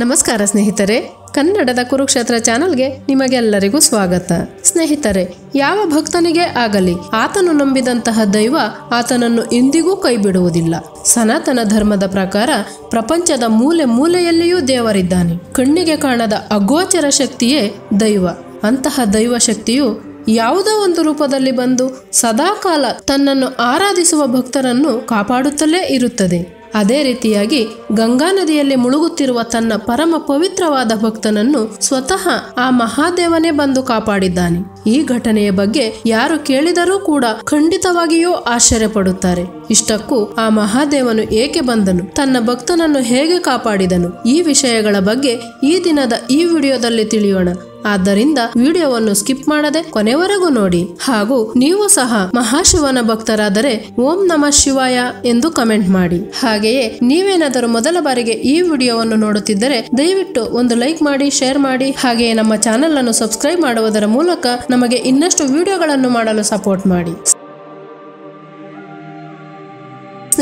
ನಮಸ್ಕಾರ ಸ್ನೇಹಿತರೆ ಕನ್ನಡದ ಕುರುಕ್ಷೇತ್ರ ಚಾನಲ್ಗೆ ನಿಮಗೆಲ್ಲರಿಗೂ ಸ್ವಾಗತ ಸ್ನೇಹಿತರೆ ಯಾವ ಭಕ್ತನಿಗೆ ಆಗಲಿ ಆತನು ನಂಬಿದಂತಹ ದೈವ ಆತನನ್ನು ಎಂದಿಗೂ ಕೈಬಿಡುವುದಿಲ್ಲ ಸನಾತನ ಧರ್ಮದ ಪ್ರಕಾರ ಪ್ರಪಂಚದ ಮೂಲೆ ಮೂಲೆಯಲ್ಲಿಯೂ ದೇವರಿದ್ದಾನೆ ಕಣ್ಣಿಗೆ ಕಾಣದ ಅಗೋಚರ ಶಕ್ತಿಯೇ ದೈವ ಅಂತಹ ದೈವ ಶಕ್ತಿಯು ಯಾವುದೋ ಒಂದು ರೂಪದಲ್ಲಿ ಬಂದು ಸದಾಕಾಲ ತನ್ನನ್ನು ಆರಾಧಿಸುವ ಭಕ್ತರನ್ನು ಕಾಪಾಡುತ್ತಲೇ ಇರುತ್ತದೆ ಅದೇ ರೀತಿಯಾಗಿ ಗಂಗಾ ನದಿಯಲ್ಲಿ ಮುಳುಗುತ್ತಿರುವ ತನ್ನ ಪರಮ ಪವಿತ್ರವಾದ ಭಕ್ತನನ್ನು ಸ್ವತಃ ಆ ಮಹಾದೇವನೇ ಬಂದು ಕಾಪಾಡಿದ್ದಾನೆ ಈ ಘಟನೆಯ ಬಗ್ಗೆ ಯಾರು ಕೇಳಿದರೂ ಕೂಡ ಖಂಡಿತವಾಗಿಯೂ ಆಶ್ಚರ್ಯ ಪಡುತ್ತಾರೆ ಇಷ್ಟಕ್ಕೂ ಆ ಮಹಾದೇವನು ಏಕೆ ಬಂದನು ತನ್ನ ಭಕ್ತನನ್ನು ಹೇಗೆ ಕಾಪಾಡಿದನು ಈ ವಿಷಯಗಳ ಬಗ್ಗೆ ಈ ದಿನದ ಈ ವಿಡಿಯೋದಲ್ಲಿ ತಿಳಿಯೋಣ ಆದ್ದರಿಂದ ವಿಡಿಯೋವನ್ನು ಸ್ಕಿಪ್ ಮಾಡದೆ ಕೊನೆವರೆಗೂ ನೋಡಿ ಹಾಗೂ ನೀವು ಸಹ ಮಹಾಶಿವನ ಭಕ್ತರಾದರೆ ಓಂ ನಮ ಶಿವಾಯ ಎಂದು ಕಮೆಂಟ್ ಮಾಡಿ ಹಾಗೆಯೇ ನೀವೇನಾದರೂ ಮೊದಲ ಬಾರಿಗೆ ಈ ವಿಡಿಯೋವನ್ನು ನೋಡುತ್ತಿದ್ದರೆ ದಯವಿಟ್ಟು ಒಂದು ಲೈಕ್ ಮಾಡಿ ಶೇರ್ ಮಾಡಿ ಹಾಗೆಯೇ ನಮ್ಮ ಚಾನೆಲ್ ಅನ್ನು ಸಬ್ಸ್ಕ್ರೈಬ್ ಮಾಡುವುದರ ಮೂಲಕ ನಮಗೆ ಇನ್ನಷ್ಟು ವಿಡಿಯೋಗಳನ್ನು ಮಾಡಲು ಸಪೋರ್ಟ್ ಮಾಡಿ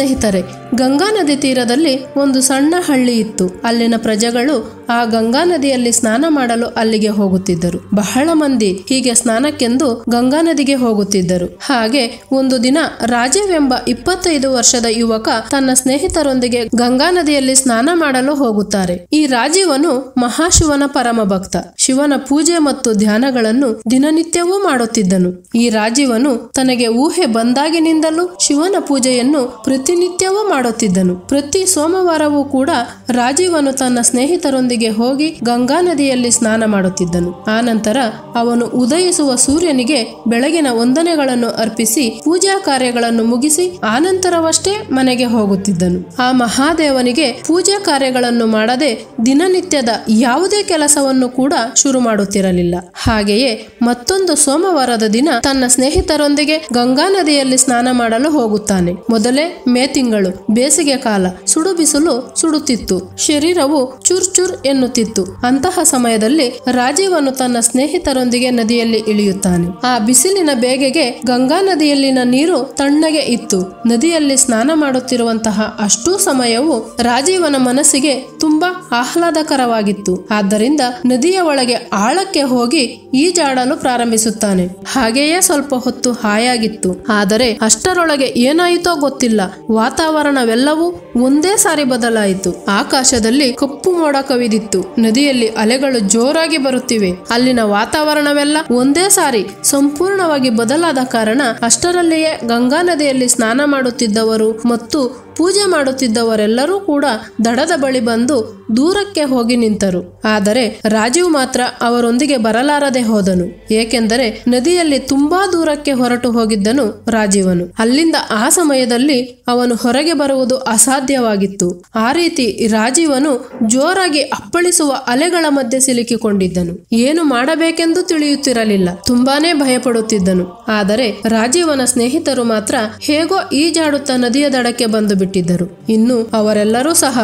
ಸ್ನೇಹಿತರೆ ಗಂಗಾ ನದಿ ತೀರದಲ್ಲಿ ಒಂದು ಸಣ್ಣ ಹಳ್ಳಿ ಇತ್ತು ಅಲ್ಲಿನ ಪ್ರಜೆಗಳು ಆ ಗಂಗಾ ನದಿಯಲ್ಲಿ ಸ್ನಾನ ಮಾಡಲು ಅಲ್ಲಿಗೆ ಹೋಗುತ್ತಿದ್ದರು ಬಹಳ ಮಂದಿ ಹೀಗೆ ಸ್ನಾನಕ್ಕೆಂದು ಗಂಗಾ ನದಿಗೆ ಹೋಗುತ್ತಿದ್ದರು ಹಾಗೆ ಒಂದು ದಿನ ರಾಜೇವೆಂಬ ಇಪ್ಪತ್ತೈದು ವರ್ಷದ ಯುವಕ ತನ್ನ ಸ್ನೇಹಿತರೊಂದಿಗೆ ಗಂಗಾ ನದಿಯಲ್ಲಿ ಸ್ನಾನ ಮಾಡಲು ಹೋಗುತ್ತಾರೆ ಈ ರಾಜೀವನು ಮಹಾಶಿವನ ಪರಮ ಭಕ್ತ ಶಿವನ ಪೂಜೆ ಮತ್ತು ಧ್ಯಾನಗಳನ್ನು ದಿನನಿತ್ಯವೂ ಮಾಡುತ್ತಿದ್ದನು ಈ ರಾಜೀವನು ತನಗೆ ಊಹೆ ಬಂದಾಗಿನಿಂದಲೂ ಶಿವನ ಪೂಜೆಯನ್ನು ಪ್ರತಿ ಪ್ರತಿನಿತ್ಯವೂ ಮಾಡುತ್ತಿದ್ದನು ಪ್ರತಿ ಸೋಮವಾರವೂ ಕೂಡ ರಾಜೀವನು ತನ್ನ ಸ್ನೇಹಿತರೊಂದಿಗೆ ಹೋಗಿ ಗಂಗಾ ನದಿಯಲ್ಲಿ ಸ್ನಾನ ಮಾಡುತ್ತಿದ್ದನು ಆನಂತರ ಅವನು ಉದಯಿಸುವ ಸೂರ್ಯನಿಗೆ ಬೆಳಗಿನ ವಂದನೆಗಳನ್ನು ಅರ್ಪಿಸಿ ಪೂಜಾ ಕಾರ್ಯಗಳನ್ನು ಮುಗಿಸಿ ಆನಂತರವಷ್ಟೇ ಮನೆಗೆ ಹೋಗುತ್ತಿದ್ದನು ಆ ಮಹಾದೇವನಿಗೆ ಪೂಜಾ ಕಾರ್ಯಗಳನ್ನು ಮಾಡದೆ ದಿನನಿತ್ಯದ ಯಾವುದೇ ಕೆಲಸವನ್ನು ಕೂಡ ಶುರು ಮಾಡುತ್ತಿರಲಿಲ್ಲ ಹಾಗೆಯೇ ಮತ್ತೊಂದು ಸೋಮವಾರದ ದಿನ ತನ್ನ ಸ್ನೇಹಿತರೊಂದಿಗೆ ಗಂಗಾ ನದಿಯಲ್ಲಿ ಸ್ನಾನ ಮಾಡಲು ಹೋಗುತ್ತಾನೆ ಮೊದಲೇ ಮೇ ತಿಂಗಳು ಬೇಸಿಗೆ ಕಾಲ ಸುಡು ಬಿಸಿಲು ಸುಡುತ್ತಿತ್ತು ಶರೀರವು ಚುರ್ ಚುರ್ ಎನ್ನುತ್ತಿತ್ತು ಅಂತಹ ಸಮಯದಲ್ಲಿ ರಾಜೀವನು ತನ್ನ ಸ್ನೇಹಿತರೊಂದಿಗೆ ನದಿಯಲ್ಲಿ ಇಳಿಯುತ್ತಾನೆ ಆ ಬಿಸಿಲಿನ ಬೇಗೆಗೆ ಗಂಗಾ ನದಿಯಲ್ಲಿನ ನೀರು ತಣ್ಣಗೆ ಇತ್ತು ನದಿಯಲ್ಲಿ ಸ್ನಾನ ಮಾಡುತ್ತಿರುವಂತಹ ಅಷ್ಟೂ ಸಮಯವು ರಾಜೀವನ ಮನಸ್ಸಿಗೆ ತುಂಬಾ ಆಹ್ಲಾದಕರವಾಗಿತ್ತು ಆದ್ದರಿಂದ ನದಿಯ ಒಳಗೆ ಆಳಕ್ಕೆ ಹೋಗಿ ಈಜಾಡಲು ಪ್ರಾರಂಭಿಸುತ್ತಾನೆ ಹಾಗೆಯೇ ಸ್ವಲ್ಪ ಹೊತ್ತು ಹಾಯಾಗಿತ್ತು ಆದರೆ ಅಷ್ಟರೊಳಗೆ ಏನಾಯಿತೋ ಗೊತ್ತಿಲ್ಲ ವಾತಾವರಣವೆಲ್ಲವೂ ಒಂದೇ ಸಾರಿ ಬದಲಾಯಿತು ಆಕಾಶದಲ್ಲಿ ಕಪ್ಪು ಮೋಡ ಕವಿದಿತ್ತು ನದಿಯಲ್ಲಿ ಅಲೆಗಳು ಜೋರಾಗಿ ಬರುತ್ತಿವೆ ಅಲ್ಲಿನ ವಾತಾವರಣವೆಲ್ಲ ಒಂದೇ ಸಾರಿ ಸಂಪೂರ್ಣವಾಗಿ ಬದಲಾದ ಕಾರಣ ಅಷ್ಟರಲ್ಲಿಯೇ ಗಂಗಾ ನದಿಯಲ್ಲಿ ಸ್ನಾನ ಮಾಡುತ್ತಿದ್ದವರು ಮತ್ತು ಪೂಜೆ ಮಾಡುತ್ತಿದ್ದವರೆಲ್ಲರೂ ಕೂಡ ದಡದ ಬಳಿ ಬಂದು ದೂರಕ್ಕೆ ಹೋಗಿ ನಿಂತರು ಆದರೆ ರಾಜೀವ್ ಮಾತ್ರ ಅವರೊಂದಿಗೆ ಬರಲಾರದೆ ಹೋದನು ಏಕೆಂದರೆ ನದಿಯಲ್ಲಿ ತುಂಬಾ ದೂರಕ್ಕೆ ಹೊರಟು ಹೋಗಿದ್ದನು ರಾಜೀವನು ಅಲ್ಲಿಂದ ಆ ಸಮಯದಲ್ಲಿ ಅವನು ಹೊರಗೆ ಬರುವುದು ಅಸಾಧ್ಯವಾಗಿತ್ತು ಆ ರೀತಿ ರಾಜೀವನು ಜೋರಾಗಿ ಅಪ್ಪಳಿಸುವ ಅಲೆಗಳ ಮಧ್ಯೆ ಸಿಲುಕಿಕೊಂಡಿದ್ದನು ಏನು ಮಾಡಬೇಕೆಂದು ತಿಳಿಯುತ್ತಿರಲಿಲ್ಲ ತುಂಬಾನೇ ಭಯಪಡುತ್ತಿದ್ದನು ಆದರೆ ರಾಜೀವನ ಸ್ನೇಹಿತರು ಮಾತ್ರ ಹೇಗೋ ಈಜಾಡುತ್ತಾ ನದಿಯ ದಡಕ್ಕೆ ಬಂದು ಬಿಟ್ಟಿದ್ದರು ಇನ್ನು ಅವರೆಲ್ಲರೂ ಸಹ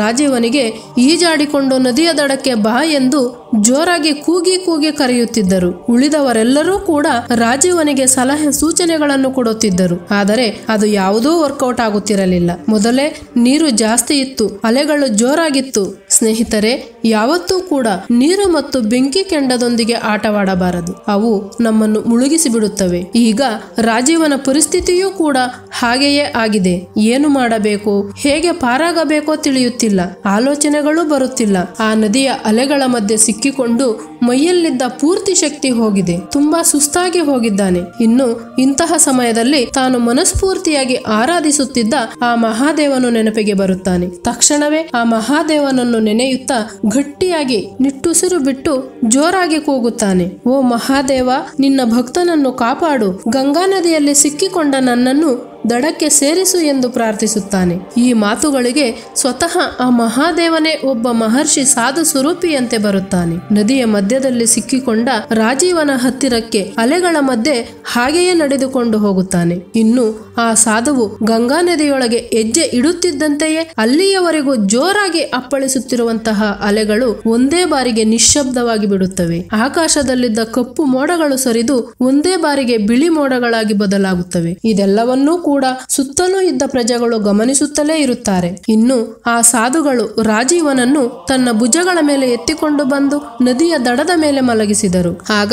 ರಾಜೀವನಿಗೆ ಈಜಾಡಿಕೊಂಡು ನದಿಯ ದಡಕ್ಕೆ ಬಾ ಎಂದು ಜೋರಾಗಿ ಕೂಗಿ ಕೂಗಿ ಕರೆಯುತ್ತಿದ್ದರು ಉಳಿದವರೆಲ್ಲರೂ ಕೂಡ ರಾಜೀವನಿಗೆ ಸಲಹೆ ಸೂಚನೆಗಳನ್ನು ಕೊಡುತ್ತಿದ್ದರು ಆದರೆ ಅದು ಯಾವುದೂ ವರ್ಕೌಟ್ ಆಗುತ್ತಿರಲಿಲ್ಲ ಮೊದಲೇ ನೀರು ಜಾಸ್ತಿ ಇತ್ತು ಅಲೆಗಳು ಜೋರಾಗಿತ್ತು ಸ್ನೇಹಿತರೆ ಯಾವತ್ತೂ ಕೂಡ ನೀರು ಮತ್ತು ಬೆಂಕಿ ಕೆಂಡದೊಂದಿಗೆ ಆಟವಾಡಬಾರದು ಅವು ನಮ್ಮನ್ನು ಮುಳುಗಿಸಿ ಬಿಡುತ್ತವೆ ಈಗ ರಾಜೀವನ ಪರಿಸ್ಥಿತಿಯೂ ಕೂಡ ಹಾಗೆಯೇ ಆಗಿದೆ ಏನು ಮಾಡಬೇಕು ಹೇಗೆ ಪಾರಾಗಬೇಕೋ ತಿಳಿಯುತ್ತೆ ಬರುತ್ತಿಲ್ಲ ಆಲೋಚನೆಗಳು ಬರುತ್ತಿಲ್ಲ ಆ ನದಿಯ ಅಲೆಗಳ ಮಧ್ಯೆ ಸಿಕ್ಕಿಕೊಂಡು ಮೈಯಲ್ಲಿದ್ದ ಪೂರ್ತಿ ಶಕ್ತಿ ಹೋಗಿದೆ ತುಂಬಾ ಸುಸ್ತಾಗಿ ಹೋಗಿದ್ದಾನೆ ಇನ್ನು ಇಂತಹ ಸಮಯದಲ್ಲಿ ತಾನು ಮನಸ್ಫೂರ್ತಿಯಾಗಿ ಆರಾಧಿಸುತ್ತಿದ್ದ ಆ ಮಹಾದೇವನು ನೆನಪಿಗೆ ಬರುತ್ತಾನೆ ತಕ್ಷಣವೇ ಆ ಮಹಾದೇವನನ್ನು ನೆನೆಯುತ್ತಾ ಗಟ್ಟಿಯಾಗಿ ನಿಟ್ಟುಸಿರು ಬಿಟ್ಟು ಜೋರಾಗಿ ಕೂಗುತ್ತಾನೆ ಓ ಮಹಾದೇವ ನಿನ್ನ ಭಕ್ತನನ್ನು ಕಾಪಾಡು ಗಂಗಾ ನದಿಯಲ್ಲಿ ಸಿಕ್ಕಿಕೊಂಡ ನನ್ನನ್ನು ದಡಕ್ಕೆ ಸೇರಿಸು ಎಂದು ಪ್ರಾರ್ಥಿಸುತ್ತಾನೆ ಈ ಮಾತುಗಳಿಗೆ ಸ್ವತಃ ಆ ಮಹಾದೇವನೇ ಒಬ್ಬ ಮಹರ್ಷಿ ಸಾಧು ಸ್ವರೂಪಿಯಂತೆ ಬರುತ್ತಾನೆ ನದಿಯ ಮಧ್ಯದಲ್ಲಿ ಸಿಕ್ಕಿಕೊಂಡ ರಾಜೀವನ ಹತ್ತಿರಕ್ಕೆ ಅಲೆಗಳ ಮಧ್ಯೆ ಹಾಗೆಯೇ ನಡೆದುಕೊಂಡು ಹೋಗುತ್ತಾನೆ ಇನ್ನು ಆ ಸಾಧುವು ಗಂಗಾ ನದಿಯೊಳಗೆ ಹೆಜ್ಜೆ ಇಡುತ್ತಿದ್ದಂತೆಯೇ ಅಲ್ಲಿಯವರೆಗೂ ಜೋರಾಗಿ ಅಪ್ಪಳಿಸುತ್ತಿರುವಂತಹ ಅಲೆಗಳು ಒಂದೇ ಬಾರಿಗೆ ನಿಶ್ಶಬ್ದವಾಗಿ ಬಿಡುತ್ತವೆ ಆಕಾಶದಲ್ಲಿದ್ದ ಕಪ್ಪು ಮೋಡಗಳು ಸರಿದು ಒಂದೇ ಬಾರಿಗೆ ಬಿಳಿ ಮೋಡಗಳಾಗಿ ಬದಲಾಗುತ್ತವೆ ಇದೆಲ್ಲವನ್ನೂ ಕೂಡ ಸುತ್ತಲೂ ಇದ್ದ ಪ್ರಜೆಗಳು ಗಮನಿಸುತ್ತಲೇ ಇರುತ್ತಾರೆ ಇನ್ನು ಆ ಸಾಧುಗಳು ರಾಜೀವನನ್ನು ತನ್ನ ಭುಜಗಳ ಮೇಲೆ ಎತ್ತಿಕೊಂಡು ಬಂದು ನದಿಯ ದಡದ ಮೇಲೆ ಮಲಗಿಸಿದರು ಆಗ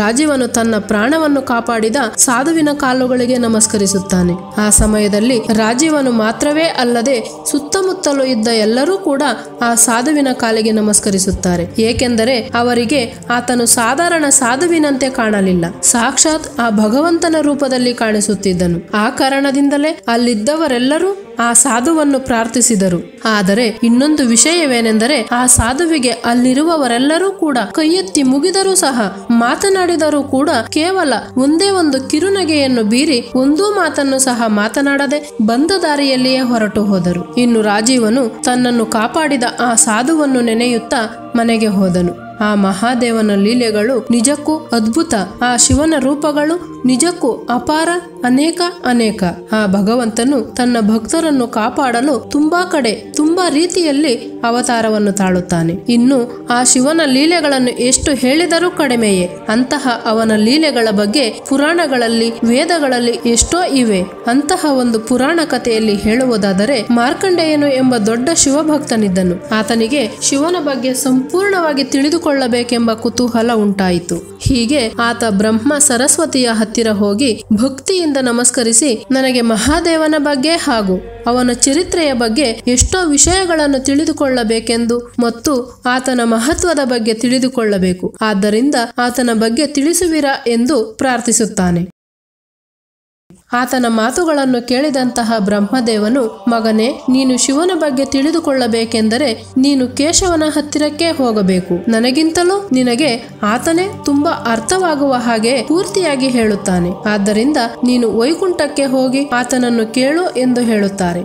ರಾಜೀವನು ತನ್ನ ಪ್ರಾಣವನ್ನು ಕಾಪಾಡಿದ ಸಾಧುವಿನ ಕಾಲುಗಳಿಗೆ ನಮಸ್ಕರಿಸುತ್ತಾನೆ ಆ ಸಮಯದಲ್ಲಿ ರಾಜೀವನು ಮಾತ್ರವೇ ಅಲ್ಲದೆ ಸುತ್ತಮುತ್ತಲೂ ಇದ್ದ ಎಲ್ಲರೂ ಕೂಡ ಆ ಸಾಧುವಿನ ಕಾಲಿಗೆ ನಮಸ್ಕರಿಸುತ್ತಾರೆ ಏಕೆಂದರೆ ಅವರಿಗೆ ಆತನು ಸಾಧಾರಣ ಸಾಧುವಿನಂತೆ ಕಾಣಲಿಲ್ಲ ಸಾಕ್ಷಾತ್ ಆ ಭಗವಂತನ ರೂಪದಲ್ಲಿ ಕಾಣಿಸುತ್ತಿದ್ದನು ಆ ಕಾರಣ ಕಾರಣದಿಂದಲೇ ಅಲ್ಲಿದ್ದವರೆಲ್ಲರೂ ಆ ಸಾಧುವನ್ನು ಪ್ರಾರ್ಥಿಸಿದರು ಆದರೆ ಇನ್ನೊಂದು ವಿಷಯವೇನೆಂದರೆ ಆ ಸಾಧುವಿಗೆ ಅಲ್ಲಿರುವವರೆಲ್ಲರೂ ಕೂಡ ಕೈಯೆತ್ತಿ ಮುಗಿದರೂ ಸಹ ಮಾತನಾಡಿದರೂ ಕೂಡ ಕೇವಲ ಒಂದೇ ಒಂದು ಕಿರುನಗೆಯನ್ನು ಬೀರಿ ಒಂದೂ ಮಾತನ್ನು ಸಹ ಮಾತನಾಡದೆ ಬಂದ ದಾರಿಯಲ್ಲಿಯೇ ಹೊರಟು ಹೋದರು ಇನ್ನು ರಾಜೀವನು ತನ್ನನ್ನು ಕಾಪಾಡಿದ ಆ ಸಾಧುವನ್ನು ನೆನೆಯುತ್ತಾ ಮನೆಗೆ ಹೋದನು ಆ ಮಹಾದೇವನ ಲೀಲೆಗಳು ನಿಜಕ್ಕೂ ಅದ್ಭುತ ಆ ಶಿವನ ರೂಪಗಳು ನಿಜಕ್ಕೂ ಅಪಾರ ಅನೇಕ ಅನೇಕ ಆ ಭಗವಂತನು ತನ್ನ ಭಕ್ತರನ್ನು ಕಾಪಾಡಲು ತುಂಬಾ ಕಡೆ ತುಂಬಾ ರೀತಿಯಲ್ಲಿ ಅವತಾರವನ್ನು ತಾಳುತ್ತಾನೆ ಇನ್ನು ಆ ಶಿವನ ಲೀಲೆಗಳನ್ನು ಎಷ್ಟು ಹೇಳಿದರೂ ಕಡಿಮೆಯೇ ಅಂತಹ ಅವನ ಲೀಲೆಗಳ ಬಗ್ಗೆ ಪುರಾಣಗಳಲ್ಲಿ ವೇದಗಳಲ್ಲಿ ಎಷ್ಟೋ ಇವೆ ಅಂತಹ ಒಂದು ಪುರಾಣ ಕಥೆಯಲ್ಲಿ ಹೇಳುವುದಾದರೆ ಮಾರ್ಕಂಡೇಯನು ಎಂಬ ದೊಡ್ಡ ಶಿವಭಕ್ತನಿದ್ದನು ಆತನಿಗೆ ಶಿವನ ಬಗ್ಗೆ ಸಂಪೂರ್ಣವಾಗಿ ತಿಳಿದುಕೊಳ್ಳಬೇಕೆಂಬ ಕುತೂಹಲ ಉಂಟಾಯಿತು ಹೀಗೆ ಆತ ಬ್ರಹ್ಮ ಸರಸ್ವತಿಯ ಹತ್ತಿರ ಹೋಗಿ ಭಕ್ತಿಯಿಂದ ನಮಸ್ಕರಿಸಿ ನನಗೆ ಮಹಾದೇವನ ಬಗ್ಗೆ ಹಾಗೂ ಅವನ ಚರಿತ್ರೆಯ ಬಗ್ಗೆ ಎಷ್ಟೋ ವಿಷಯಗಳನ್ನು ತಿಳಿದುಕೊಳ್ಳ ತಿಳಿದುಕೊಳ್ಳಬೇಕೆಂದು ಮತ್ತು ಆತನ ಮಹತ್ವದ ಬಗ್ಗೆ ತಿಳಿದುಕೊಳ್ಳಬೇಕು ಆದ್ದರಿಂದ ಆತನ ಬಗ್ಗೆ ತಿಳಿಸುವಿರಾ ಎಂದು ಪ್ರಾರ್ಥಿಸುತ್ತಾನೆ ಆತನ ಮಾತುಗಳನ್ನು ಕೇಳಿದಂತಹ ಬ್ರಹ್ಮದೇವನು ಮಗನೇ ನೀನು ಶಿವನ ಬಗ್ಗೆ ತಿಳಿದುಕೊಳ್ಳಬೇಕೆಂದರೆ ನೀನು ಕೇಶವನ ಹತ್ತಿರಕ್ಕೆ ಹೋಗಬೇಕು ನನಗಿಂತಲೂ ನಿನಗೆ ಆತನೇ ತುಂಬಾ ಅರ್ಥವಾಗುವ ಹಾಗೆ ಪೂರ್ತಿಯಾಗಿ ಹೇಳುತ್ತಾನೆ ಆದ್ದರಿಂದ ನೀನು ವೈಕುಂಠಕ್ಕೆ ಹೋಗಿ ಆತನನ್ನು ಕೇಳು ಎಂದು ಹೇಳುತ್ತಾರೆ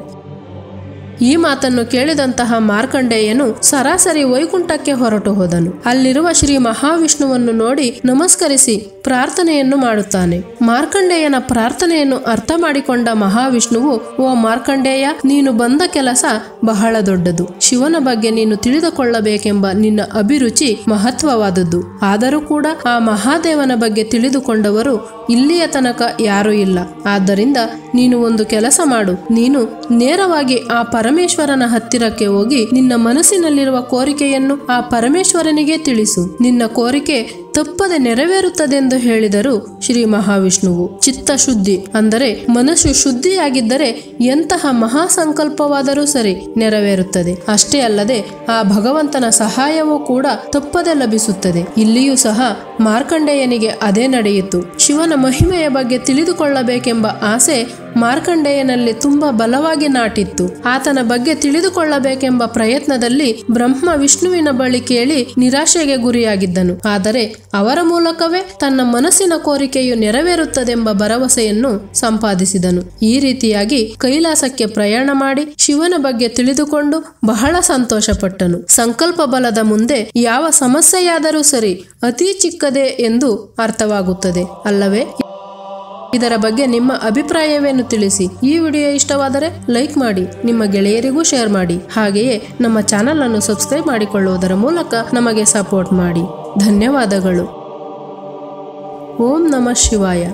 ಈ ಮಾತನ್ನು ಕೇಳಿದಂತಹ ಮಾರ್ಕಂಡೇಯನು ಸರಾಸರಿ ವೈಕುಂಠಕ್ಕೆ ಹೊರಟು ಹೋದನು ಅಲ್ಲಿರುವ ಶ್ರೀ ಮಹಾವಿಷ್ಣುವನ್ನು ನೋಡಿ ನಮಸ್ಕರಿಸಿ ಪ್ರಾರ್ಥನೆಯನ್ನು ಮಾಡುತ್ತಾನೆ ಮಾರ್ಕಂಡೇಯನ ಪ್ರಾರ್ಥನೆಯನ್ನು ಅರ್ಥ ಮಾಡಿಕೊಂಡ ಮಹಾವಿಷ್ಣುವು ಓ ಮಾರ್ಕಂಡೇಯ ನೀನು ಬಂದ ಕೆಲಸ ಬಹಳ ದೊಡ್ಡದು ಶಿವನ ಬಗ್ಗೆ ನೀನು ತಿಳಿದುಕೊಳ್ಳಬೇಕೆಂಬ ನಿನ್ನ ಅಭಿರುಚಿ ಮಹತ್ವವಾದದ್ದು ಆದರೂ ಕೂಡ ಆ ಮಹಾದೇವನ ಬಗ್ಗೆ ತಿಳಿದುಕೊಂಡವರು ಇಲ್ಲಿಯ ತನಕ ಯಾರೂ ಇಲ್ಲ ಆದ್ದರಿಂದ ನೀನು ಒಂದು ಕೆಲಸ ಮಾಡು ನೀನು ನೇರವಾಗಿ ಆ ಪರಮೇಶ್ವರನ ಹತ್ತಿರಕ್ಕೆ ಹೋಗಿ ನಿನ್ನ ಮನಸ್ಸಿನಲ್ಲಿರುವ ಕೋರಿಕೆಯನ್ನು ಆ ಪರಮೇಶ್ವರನಿಗೆ ತಿಳಿಸು ನಿನ್ನ ಕೋರಿಕೆ ತಪ್ಪದೆ ನೆರವೇರುತ್ತದೆಂದು ಹೇಳಿದರು ಶ್ರೀ ಮಹಾವಿಷ್ಣುವು ಚಿತ್ತ ಶುದ್ಧಿ ಅಂದರೆ ಮನಸ್ಸು ಶುದ್ಧಿಯಾಗಿದ್ದರೆ ಎಂತಹ ಮಹಾ ಸಂಕಲ್ಪವಾದರೂ ಸರಿ ನೆರವೇರುತ್ತದೆ ಅಷ್ಟೇ ಅಲ್ಲದೆ ಆ ಭಗವಂತನ ಸಹಾಯವೂ ಕೂಡ ತಪ್ಪದೆ ಲಭಿಸುತ್ತದೆ ಇಲ್ಲಿಯೂ ಸಹ ಮಾರ್ಕಂಡೇಯನಿಗೆ ಅದೇ ನಡೆಯಿತು ಶಿವನ ಮಹಿಮೆಯ ಬಗ್ಗೆ ತಿಳಿದುಕೊಳ್ಳಬೇಕೆಂಬ ಆಸೆ ಮಾರ್ಕಂಡೇಯನಲ್ಲಿ ತುಂಬಾ ಬಲವಾಗಿ ನಾಟಿತ್ತು ಆತನ ಬಗ್ಗೆ ತಿಳಿದುಕೊಳ್ಳಬೇಕೆಂಬ ಪ್ರಯತ್ನದಲ್ಲಿ ಬ್ರಹ್ಮ ವಿಷ್ಣುವಿನ ಬಳಿ ಕೇಳಿ ನಿರಾಶೆಗೆ ಗುರಿಯಾಗಿದ್ದನು ಆದರೆ ಅವರ ಮೂಲಕವೇ ತನ್ನ ಮನಸ್ಸಿನ ಕೋರಿಕೆಯು ನೆರವೇರುತ್ತದೆಂಬ ಭರವಸೆಯನ್ನು ಸಂಪಾದಿಸಿದನು ಈ ರೀತಿಯಾಗಿ ಕೈಲಾಸಕ್ಕೆ ಪ್ರಯಾಣ ಮಾಡಿ ಶಿವನ ಬಗ್ಗೆ ತಿಳಿದುಕೊಂಡು ಬಹಳ ಸಂತೋಷಪಟ್ಟನು ಸಂಕಲ್ಪ ಬಲದ ಮುಂದೆ ಯಾವ ಸಮಸ್ಯೆಯಾದರೂ ಸರಿ ಅತಿ ಚಿಕ್ಕದೆ ಎಂದು ಅರ್ಥವಾಗುತ್ತದೆ ಅಲ್ಲವೇ ಇದರ ಬಗ್ಗೆ ನಿಮ್ಮ ಅಭಿಪ್ರಾಯವೇನು ತಿಳಿಸಿ ಈ ವಿಡಿಯೋ ಇಷ್ಟವಾದರೆ ಲೈಕ್ ಮಾಡಿ ನಿಮ್ಮ ಗೆಳೆಯರಿಗೂ ಶೇರ್ ಮಾಡಿ ಹಾಗೆಯೇ ನಮ್ಮ ಚಾನೆಲ್ ಅನ್ನು ಸಬ್ಸ್ಕ್ರೈಬ್ ಮಾಡಿಕೊಳ್ಳುವುದರ ಮೂಲಕ ನಮಗೆ ಸಪೋರ್ಟ್ ಮಾಡಿ ಧನ್ಯವಾದಗಳು ಓಂ ನಮಃ ಶಿವಾಯ